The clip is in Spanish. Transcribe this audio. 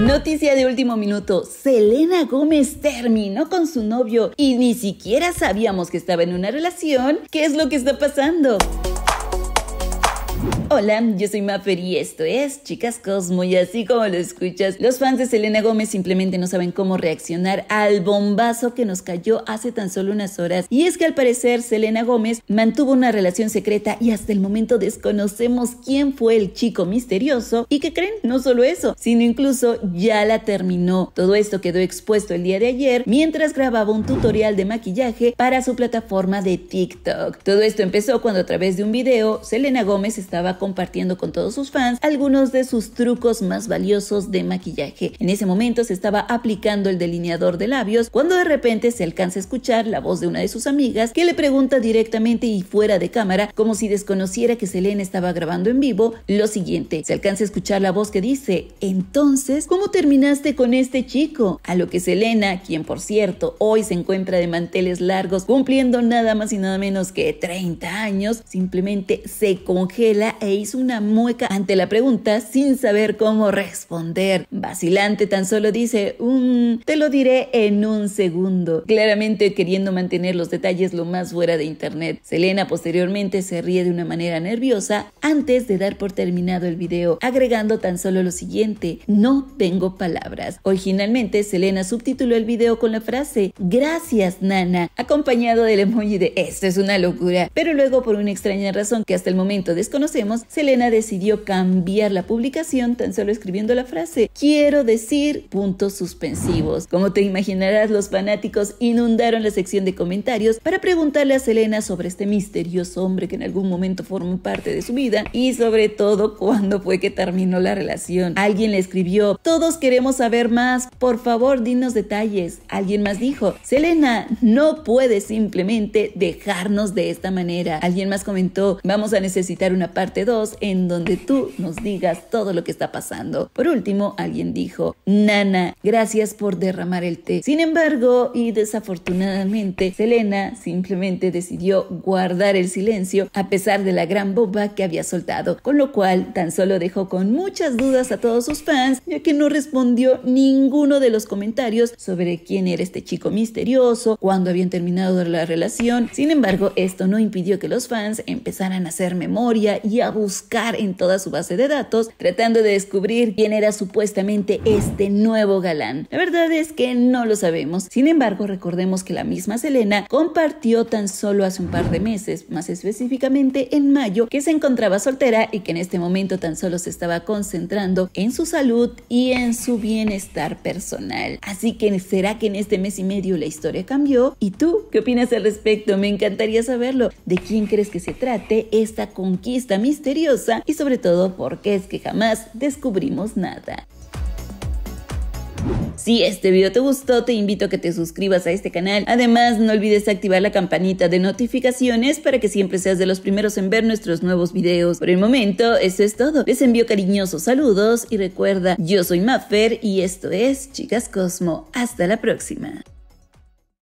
Noticia de último minuto, Selena Gómez terminó con su novio y ni siquiera sabíamos que estaba en una relación. ¿Qué es lo que está pasando? Hola, yo soy Maffer y esto es Chicas Cosmo y así como lo escuchas, los fans de Selena Gómez simplemente no saben cómo reaccionar al bombazo que nos cayó hace tan solo unas horas y es que al parecer Selena Gómez mantuvo una relación secreta y hasta el momento desconocemos quién fue el chico misterioso y que creen, no solo eso, sino incluso ya la terminó. Todo esto quedó expuesto el día de ayer mientras grababa un tutorial de maquillaje para su plataforma de TikTok. Todo esto empezó cuando a través de un video Selena Gómez estaba compartiendo con todos sus fans algunos de sus trucos más valiosos de maquillaje. En ese momento se estaba aplicando el delineador de labios cuando de repente se alcanza a escuchar la voz de una de sus amigas que le pregunta directamente y fuera de cámara como si desconociera que Selena estaba grabando en vivo lo siguiente. Se alcanza a escuchar la voz que dice, entonces, ¿cómo terminaste con este chico? A lo que Selena, quien por cierto hoy se encuentra de manteles largos cumpliendo nada más y nada menos que 30 años, simplemente se congela e hizo una mueca ante la pregunta sin saber cómo responder. Vacilante tan solo dice, um, te lo diré en un segundo, claramente queriendo mantener los detalles lo más fuera de internet. Selena posteriormente se ríe de una manera nerviosa antes de dar por terminado el video, agregando tan solo lo siguiente, no tengo palabras. Originalmente Selena subtituló el video con la frase, gracias Nana, acompañado del emoji de esto es una locura, pero luego por una extraña razón que hasta el momento desconocemos, Selena decidió cambiar la publicación tan solo escribiendo la frase quiero decir puntos suspensivos. Como te imaginarás, los fanáticos inundaron la sección de comentarios para preguntarle a Selena sobre este misterioso hombre que en algún momento formó parte de su vida y sobre todo cuándo fue que terminó la relación. Alguien le escribió, todos queremos saber más, por favor dinos detalles. Alguien más dijo, Selena, no puede simplemente dejarnos de esta manera. Alguien más comentó, vamos a necesitar una parte en donde tú nos digas todo lo que está pasando. Por último, alguien dijo, Nana, gracias por derramar el té. Sin embargo, y desafortunadamente, Selena simplemente decidió guardar el silencio a pesar de la gran bomba que había soltado, con lo cual tan solo dejó con muchas dudas a todos sus fans, ya que no respondió ninguno de los comentarios sobre quién era este chico misterioso, cuándo habían terminado la relación. Sin embargo, esto no impidió que los fans empezaran a hacer memoria y a buscar en toda su base de datos tratando de descubrir quién era supuestamente este nuevo galán. La verdad es que no lo sabemos. Sin embargo, recordemos que la misma Selena compartió tan solo hace un par de meses, más específicamente en mayo, que se encontraba soltera y que en este momento tan solo se estaba concentrando en su salud y en su bienestar personal. Así que será que en este mes y medio la historia cambió. ¿Y tú qué opinas al respecto? Me encantaría saberlo. ¿De quién crees que se trate esta conquista misteriosa? y sobre todo porque es que jamás descubrimos nada. Si este video te gustó, te invito a que te suscribas a este canal. Además, no olvides activar la campanita de notificaciones para que siempre seas de los primeros en ver nuestros nuevos videos. Por el momento, eso es todo. Les envío cariñosos saludos y recuerda, yo soy Maffer y esto es Chicas Cosmo. Hasta la próxima.